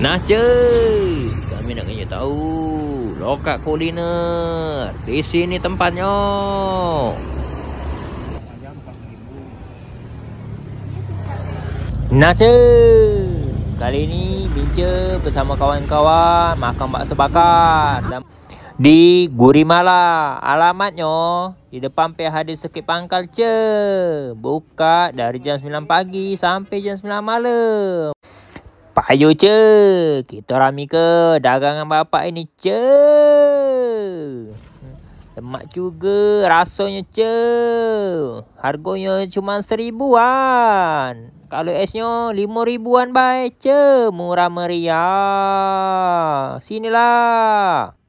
Nah je Kami nak kena tahu Lokat kuliner Di sini tempatnya Nah je Kali ini Bincu bersama kawan-kawan Makan bak sebakar Dan di Gurimala alamatnya di depan PHD Sekit Pangkal Che buka dari jam 9 pagi sampai jam 9 malam payu je. Kita orang ke dagangan bapak ini je. Lemak juga rasanya je. Harganya cuma seribuan. Kalau esnya lima ribuan baik je. Murah meriah. Sinilah.